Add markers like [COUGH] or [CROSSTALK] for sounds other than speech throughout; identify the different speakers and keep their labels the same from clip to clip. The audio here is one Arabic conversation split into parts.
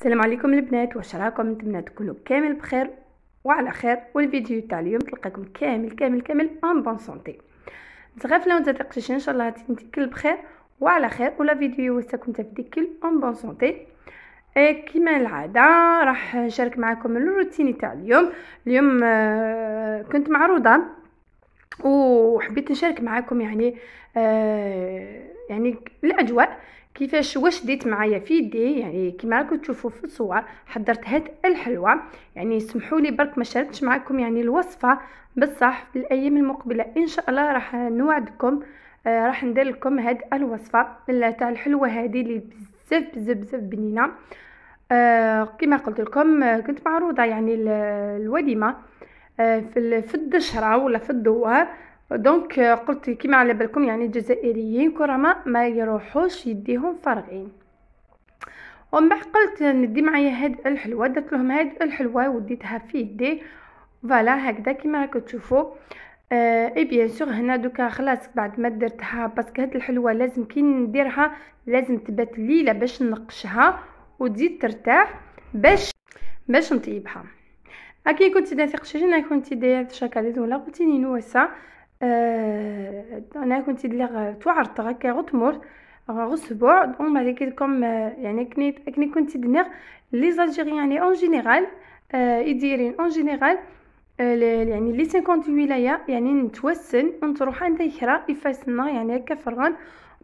Speaker 1: السلام عليكم البنات واش راكم نتمنى تكونوا كامل بخير وعلى خير والفيديو تاع اليوم تلقاكم كامل كامل كامل ان بون سونتي تغافلة لو تقشيش ان شاء الله تنتي كل بخير وعلى خير ولا فيديو تكون تفدي كل ان بون سونتي كيما العاده راح نشارك معكم الروتين تاع اليوم اليوم آه، كنت معروضه وحبيت نشارك معكم يعني آه، يعني الاجواء كيفاش واش ديت معايا في يدي يعني كما راكم تشوفوا في الصور حضرت هاد الحلوى يعني سمحوا لي برك ما شاركتش معكم يعني الوصفه بصح في الايام المقبله ان شاء الله راح نوعدكم آه راح ندير لكم هاد الوصفه تاع الحلوى هذه اللي بزاف بزاف بزاف بنينه آه كما قلت لكم آه، كنت معروضه يعني الوليمه آه في في الدشره ولا في الدوار دونك euh, قلت كيما على بالكم يعني الجزائريين كرما ما يروحوش يديهم فارغين ومن بعد قلت ندي معايا هاد الحلوه درت لهم هاد الحلوه وديتها في يدي فوالا هكذا كيما راكم تشوفوا آه اي بيان سور هنا دوكا خلاص بعد ما درتها باسكو هاد الحلوه لازم كي نديرها لازم تبات ليله باش نقشها وتزيد ترتاح باش باش نطيبها اكيد كنت دافق شجينا كنت داير شكل ولا قلتيني نوسا آه، انا كنت اللي آه، توعرت هكا غتمر آه، غسبوع دونك ما كيكم يعني كنيت كني كنت دنيغ لي زالجيريان يعني اون جينيرال يديرين اون جينيرال يعني لي 50 ولايه يعني نتوسن ونتروح عند يخرا يفاسنا يعني هكا فرغان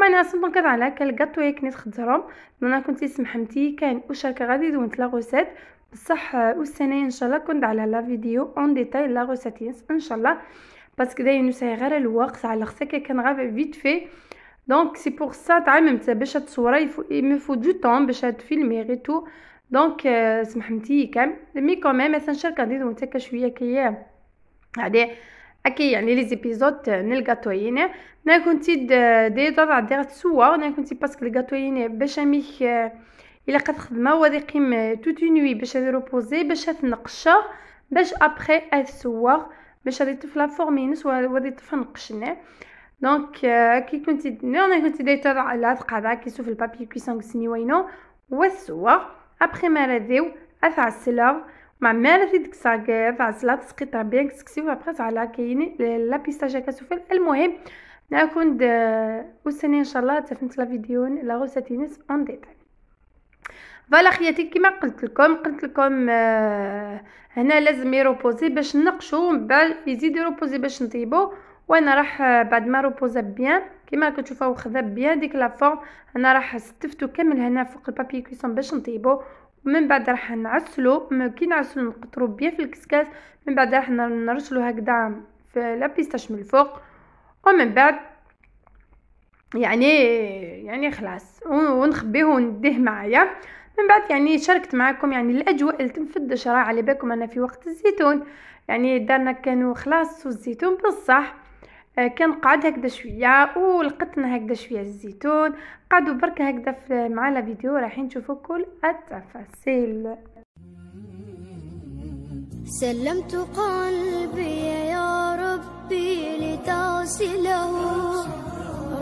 Speaker 1: ما انا اصلا كنت على هكا الكاطو ياكني تخدرهم انا كنت سمحمتي كان واش غادي دونت لا غوسيت بصح والسنه ان شاء الله كنت على لا فيديو اون ديتاي لا غوسيت ان شاء الله باسكو داير نسعي غير الوقت على خصك كنغاب فيت في دونك سي بور سا تعممت باش تصوري فو دو طون باش تفيلمي غير تو دونك سمحمتي كام مي كوميم مثلا شركه نديرو وانت شويه كي هادي اكي يعني لي زيبيزود توينه انا كنت دي تضع دير تسوا انا كنت باسكو غاتويني باش اميك الا قد خدمه وهذه قيم توت نوي باش ريبوزي باش تنقشه باش ابخي اثسوا باش ريت في لا و غادي في نقشنا دونك كي كنت انا كنت دايت العلق كي كيسوف البابي كويسون سني وينو سوا ابخي ما راذيو اثع السلام مع ما راذي ديك ساكا تاع السلام تسقيط بيان كسكسي وابخي على كاين لا بيستاجا كسوف المهم نكون وسني ان شاء الله تفهمت لا فيديو لا روسيتينس اون ديتاي فوالا خياتي كيما قلت لكم قلت لكم آه هنا لازم يروبوزي باش نقشو من بعد يزيد يروبوزي باش نطيبو وانا راح آه، بعد ما روبوزا بيان كيما راكم تشوفوا خذا بيان ديك لا فورم انا راح ستفتو كامل هنا فوق البابي كويسون باش نطيبو ومن بعد راح نعسلو كي نعسلو نقطرو بيان في الكسكاس من بعد راح نرسلو هكذا في لابيستاش من الفوق ومن بعد يعني يعني خلاص ونخبيه ونديه معايا من بعد يعني شاركت معكم يعني الاجواء اللي في الدشرة على بالكم انا في وقت الزيتون يعني دارنا كانوا خلاص الزيتون بصح آه، كان قعد هكذا شويه ولقتنا هكذا شويه الزيتون قعدوا برك هكذا مع لا فيديو رايحين نشوفوا كل
Speaker 2: التفاصيل سلمت قلبي يا ربي لتغسله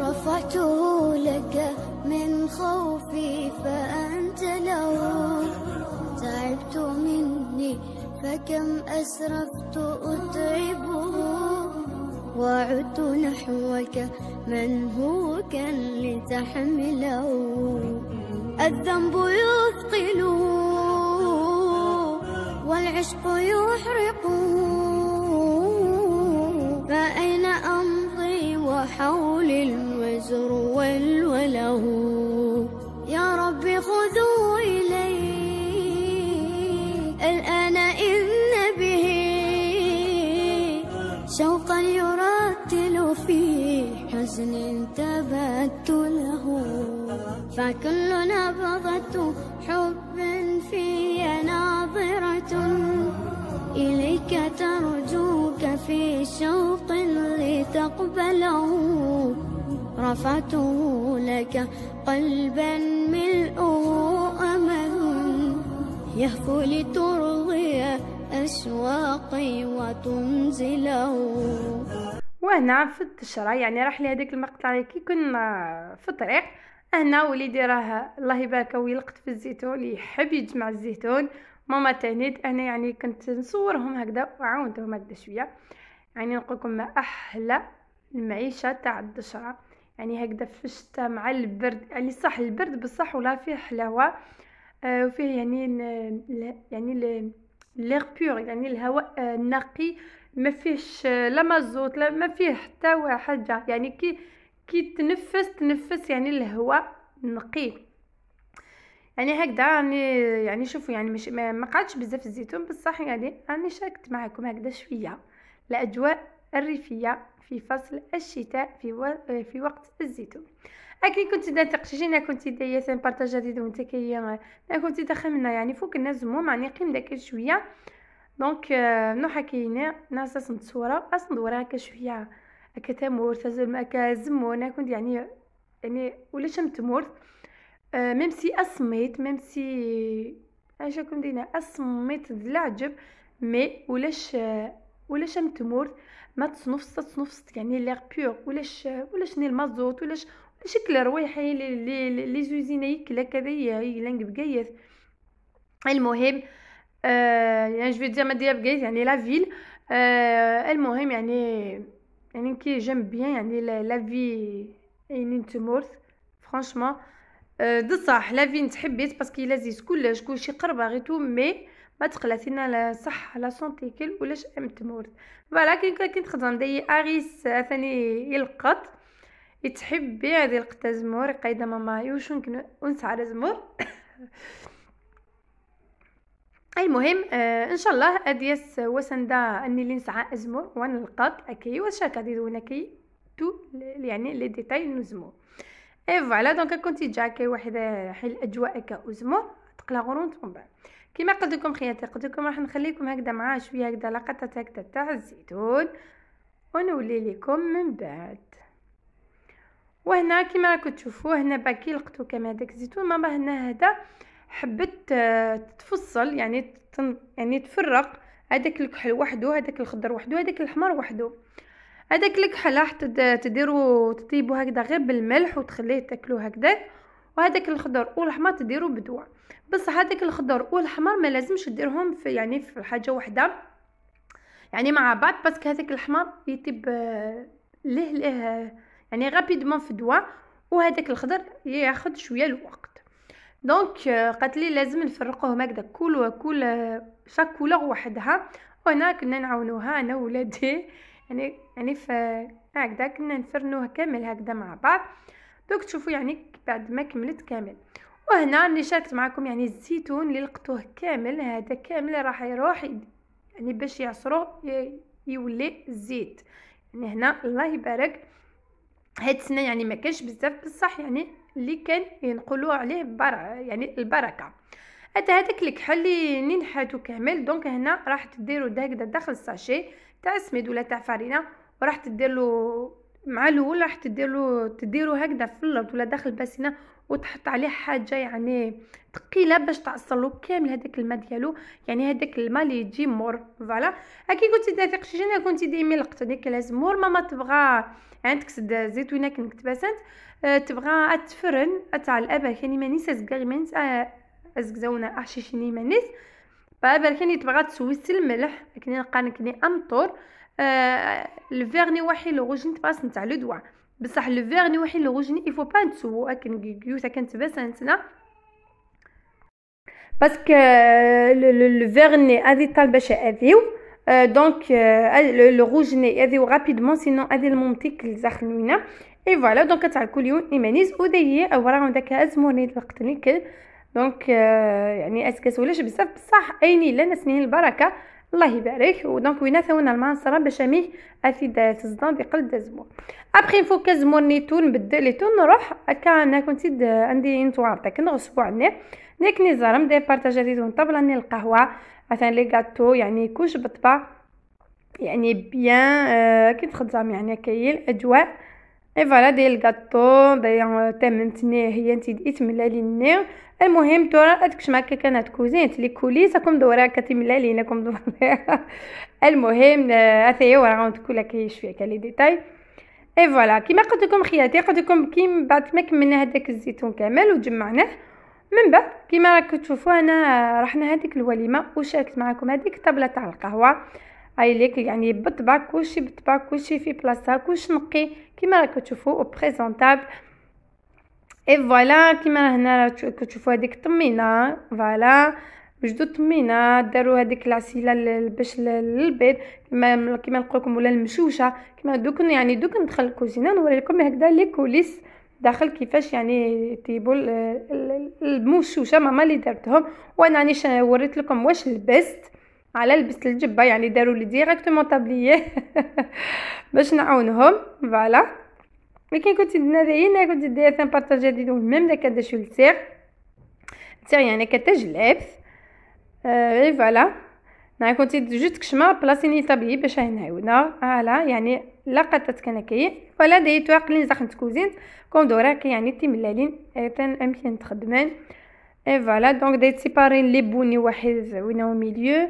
Speaker 2: رفعته لك من خوفي فأنت له تعبت مني فكم أسرفت أتعبه وعدت نحوك منهوكا لتحمله الذنب يثقله والعشق يحرقه الآن إن به شوقا يرتل في حزن تبت له فكل نبضة حب في ناظرة إليك ترجوك في شوق لتقبله رفعته لك قلبا ملؤه يهفو لترضي أشواقي
Speaker 1: وتنزله وهنا في الدشره يعني راح لي هذيك المقطع كي كنا في الطريق هنا وليدي راه الله يبارك ويلقط في الزيتون يحب يجمع الزيتون ماما تانيت انا يعني كنت نصورهم هكذا وعاونتهم هكذا شويه يعني نقول لكم ما احلى المعيشه تاع الدشره يعني هكذا في الشتاء مع البرد يعني صح البرد بصح ولا فيه حلاوه آه، وفيه يعني ال يعني لير بور يعني الهواء آه، النقي ما فيهش آه، لا مازوت لا ما فيه حتى حاجه يعني كي كي تنفس تنفس يعني الهواء نقي يعني هكذا راني يعني شوفوا يعني مش ما قعدتش بزاف الزيتون بصح يعني راني شاركت معكم هكذا شويه الاجواء الريفيه في فصل الشتاء في و... في وقت الزيتون اكيد كنت دا تقشجينا كنت دا ياسين بارطاج جديد وانت كي انا كنت دا منا يعني فوق الناس مو يعني قيم كل شويه دونك نو حكينا ناس اس تصورة اس دورا هكا شويه هكا تمور تزل هكا زمون انا كنت يعني يعني ولا شمت مورت أه ميم سي اسميت ميم سي اش كنت دينا اسميت العجب مي ولاش ولاش متمور ما تصنفصت تصنفصت يعني لير بيور ولاش ولاش ني المازوت ولاش شكل روايحي لي لي زوزينيك يا يلانك بقايث المهم آه يعني جو دير ديال بقايث يعني لا فيل آه المهم يعني يعني كي جيم بيان يعني لا في يعني تمورس فرانشمون أه دي صح لا في تحبيت باسكو لازيس كلش كلشي قربه غي تو مي ما تقلاتينا لا صح لا سونتي كل ولاش ام تمورس فوالا كي كنت خدام داي اريس ثاني يلقط تحبي غادي القطة زمور قايده ماماي واش يمكن انس على زمور [LAUGHS] المهم آه ان شاء الله اديس وسندا اني اللي نسعى ازمو ونلقاك اكي وشاك غادي دونكي تو يعني لي ديتاي نزمو اي فوالا دونك كنتي جا كي واحد حي الاجواء ازمر تقلا غرون طومبا كيما قلت لكم خياتي قلت لكم راح نخليكم هكذا معاه شويه هكذا لقطه هكذا تاع الزيتون ونولي لكم من بعد وهنا كما راكم تشوفوا هنا باكي لقيتو كما هذاك الزيتون ماما هنا هذا حبت آه، تفصل يعني تن يعني تفرق هذاك الكحل وحده هذاك الخضر وحده هذاك الحمر وحده هذاك الكحل راح تديروا تطيبوا هكذا غير بالملح وتخليه تاكلوه هكذا وهذاك الخضر والحمر تديروا بدوا بصح هذاك الخضر والحمر ما لازمش ديرهم في يعني في حاجه واحده يعني مع بعض باسكو هذاك الحمر يطيب آه، ليه ليه آه، يعني غابيدمون في الدواء وهذاك الخضر ياخذ شويه الوقت دونك آه، قالت لي لازم نفرقوهم هكذا كل وكل شاكولا آه، وحدها وهنا كنا نعاونوها انا ولادي يعني يعني ف هكذا كنا نفرنوه كامل هكذا مع بعض دوك تشوفوا يعني بعد ما كملت كامل وهنا اللي شاركت معكم يعني الزيتون اللي لقطوه كامل هذا كامل راح يروح يعني باش يعصروه يولي الزيت يعني هنا الله يبارك هاد السنه يعني ما كانش بزاف بصح يعني اللي كان ينقلوا عليه بر يعني البركه حتى هذاك الكحل اللي ننحاتو كامل دونك هنا راح تديرو ده هكذا داخل الساشي تاع سميد ولا تاع فرينه وراح تديرلو له مع الاول راح تديرلو له تديرو هكذا في الارض ولا داخل الباسينه وتحط عليه حاجه يعني ثقيله باش تعصر له كامل هذاك الماء ديالو يعني هذاك الماء اللي يجي مور فوالا هكي كنتي دافي قشيشنه كنتي ديمي لقطه ديك لازم مور ماما تبغى عندك يعني سد زيتونه كنت باسنت أه تبغى تفرن تاع الابا يعني مانيس ازكاغي مانيس ازكزونا أه، احشيشني أه، مانيس بابا تبغى تسويس الملح لكن نكني امطور آه الفيرني وحي لو غوجين تبغى نتاع لو دوا بصح لو فيغ وحين لغوجني يفو با نتسو اكن كيوتا كنتباس انتنا باسكو لو فيغ ني طال باش اذيو دونك لو غوج ني اذيو رابيدمون سينو هادي المنطق لزاخنوينا اي فوالا دونك تعلقوا اليوم ايمانيز او راه داك ازموني الوقت نيكل دونك يعني اسكاس ولاش بزاف بصح ايني لنا سنين البركه الله يبارك ودونك وينا ثونا نصرا باش اميه اثيد تزدان قلد زمور ابخي نفك زمور نيتو نبدل ليتو نروح هكا انا كنت عندي نتوار كنغسلو نغسبو عني نيك نزارم دي بارطاجاتي دون طبله ني القهوه مثلا لي غاتو يعني كوش بطبع يعني بيان آه، كي تخدم يعني كاين الاجواء اي فوالا ديال الكاطو داير آه، تممتني هي انت ديت ملالي النير المهم تورا اتكش معك كانت كوزينت لي كوليس راكم دورا كتملا ليناكم دورا [LAUGHS] المهم آه، اثيو راه غنتكون لك يشفي لي ديتاي اي فوالا كيما قلت لكم خياتي قلت لكم من بعد ما كملنا هذاك الزيتون كامل وجمعناه من بعد كيما راكم تشوفوا انا رحنا هذيك الوليمه وشاركت معكم هذيك الطبله تاع القهوه هاي ليك يعني بطبع كلشي بطبع كلشي في بلاصتها كلشي نقي كيما راكم تشوفوا وبريزونطابل اي فوالا كيما هنا كتشوفوا هذيك الطمينه فوالا وجدوا الطمينه داروا هذيك العسيله باش للبيض كيما نقول لكم ولا المشوشه كيما دوك يعني دوك ندخل الكوزينه نوري لكم هكذا لي كوليس داخل كيفاش يعني يطيبوا المشوشه ماما اللي دارتهم وانا راني وريت لكم واش لبست على لبست الجبه يعني داروا لي ديريكتومون طابليه باش نعاونهم فوالا ولكن كنت نادي انا كنت داير تنبارطاجي هادي دونك ميم داك هذا شو لتيغ تيغ يعني كتاج العبث اي فوالا انا كنت جوست كشما بلاصيني طبيعي باش نعاودنا فوالا يعني لا لقطت كان كي فوالا دايتو عقلين زخنت كوزين كون دوراك يعني ملالين تن امكن تخدمان اي فوالا دونك دايت سيباري لي بوني واحد وينو ميليو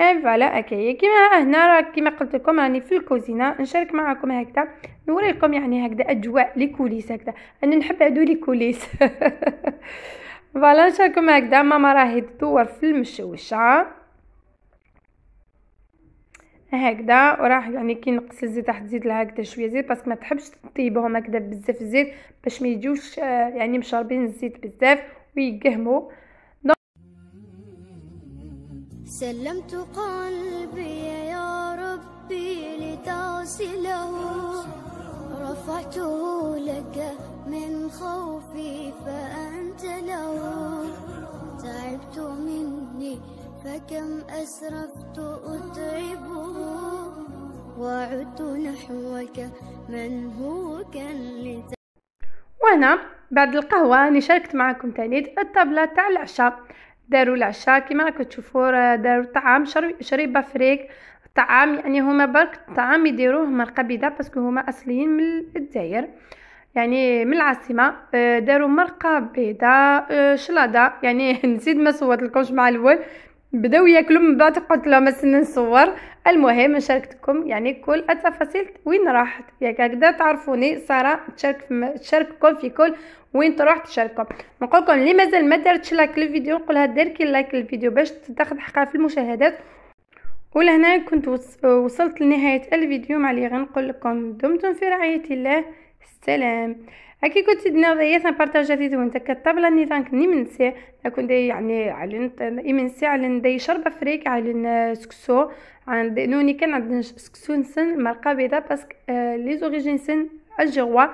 Speaker 1: اي فوالا هكايا كيما هنا كيما قلت لكم راني في الكوزينه نشارك معكم هكذا نوريكم يعني هكذا اجواء لي كوليس هكذا انا نحب هادو لي كوليس فوالا نشارككم هكذا ماما راهي تدور في المشوشه هكذا وراح يعني كي نقص الزيت راح تزيد لها هكذا شويه زيت باسكو ما تحبش تطيبهم هكذا بزاف الزيت باش ما يجيوش يعني مشربين الزيت بزاف ويقهموا
Speaker 2: سلمت قلبي يا ربي لتغسله رفعته لك من خوفي فأنت له تعبت مني فكم أسرفت أتعبه وعدت نحوك منهوكا لت...
Speaker 1: وهنا بعد القهوة نشاركت شاركت معكم تانيد الطبلة تاع العشاء داروا العشاء كما راكم تشوفوا داروا طعام شريبة فريك طعام يعني هما برك الطعام يديروه مرقه القبيله باسكو هما اصليين من الجزائر يعني من العاصمه آه، داروا مرقه بيضاء آه، شلاضه يعني [LAUGHS] نزيد ما صورت لكمش مع الاول بداو ياكلوا من بعد قلت لهم ما نصور المهم شاركتكم يعني كل التفاصيل وين راحت ياك هكذا تعرفوني ساره تشارك في تشارككم في كل وين تروح تشارككم نقول لكم اللي مازال ما دارتش لايك للفيديو نقولها دير كي لايك للفيديو باش تاخذ حقها في المشاهدات ولهنا كنت وصلت لنهايه الفيديو مع اللي غنقول لكم دمتم في رعايه الله السلام هكي كنت نظريات نبارطاجا فيديو نتاع كالطابلة نظام كني منسي كنت يعني على علن إمنسي على دي شربه فريك على سكسو عند نوني كان عند سكسو نسن مرقة بيضا باسك آه، لي زوريجين سن الجروا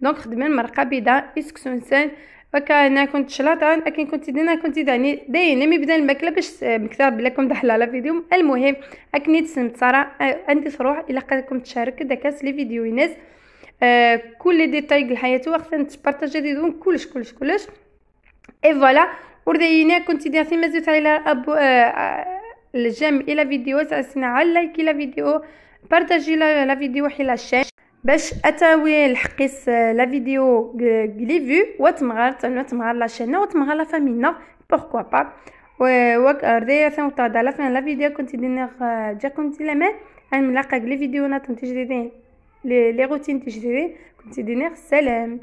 Speaker 1: دونك خدمنا مرقة بيضا سكسو نسن هكا انا كنت شلاطه لكن كنت دينا كنت داني داين مي بدا الماكله باش مكتر بلاكم دحلاله فيديو المهم اكني تسنت ساره آه، عندي صروح الا قدكم تشارك داكاس لي فيديو ناس كل لي ديتاي ديال الحياه وخصنا تبارطاجي ديدون كلش كلش كلش اي فوالا وردينا كنت ديرتي مزيت على ابو الجيم الى فيديو تاعنا على لايك الى فيديو بارطاجي لا فيديو حي لاشين باش اتاوي الحقيس لا فيديو لي فيو وتمغار تمغار شين وتمغار لا فامينا بوركوا با وردي ثم تعد على فين لا فيديو كنت دينا جاكم تلمان نلقاك لي فيديو نتاع جديدين les routines que j'ai fait, quand c'est des nerfs, c'est les mêmes.